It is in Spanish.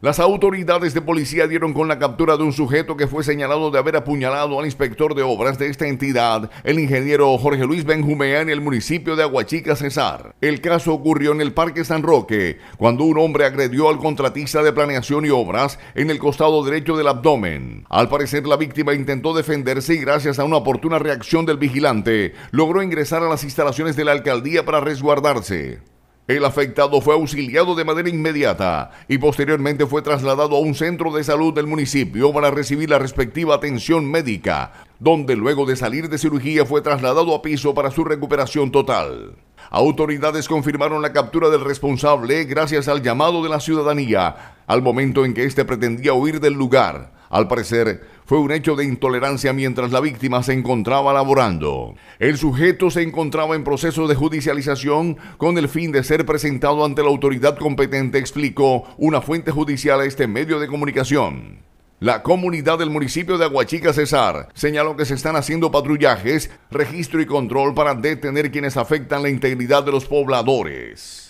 Las autoridades de policía dieron con la captura de un sujeto que fue señalado de haber apuñalado al inspector de obras de esta entidad, el ingeniero Jorge Luis Benjumea, en el municipio de Aguachica, Cesar. El caso ocurrió en el Parque San Roque, cuando un hombre agredió al contratista de planeación y obras en el costado derecho del abdomen. Al parecer, la víctima intentó defenderse y gracias a una oportuna reacción del vigilante, logró ingresar a las instalaciones de la alcaldía para resguardarse. El afectado fue auxiliado de manera inmediata y posteriormente fue trasladado a un centro de salud del municipio para recibir la respectiva atención médica, donde luego de salir de cirugía fue trasladado a piso para su recuperación total. Autoridades confirmaron la captura del responsable gracias al llamado de la ciudadanía al momento en que éste pretendía huir del lugar al parecer, fue un hecho de intolerancia mientras la víctima se encontraba laborando. El sujeto se encontraba en proceso de judicialización con el fin de ser presentado ante la autoridad competente, explicó una fuente judicial a este medio de comunicación. La comunidad del municipio de Aguachica Cesar señaló que se están haciendo patrullajes, registro y control para detener quienes afectan la integridad de los pobladores.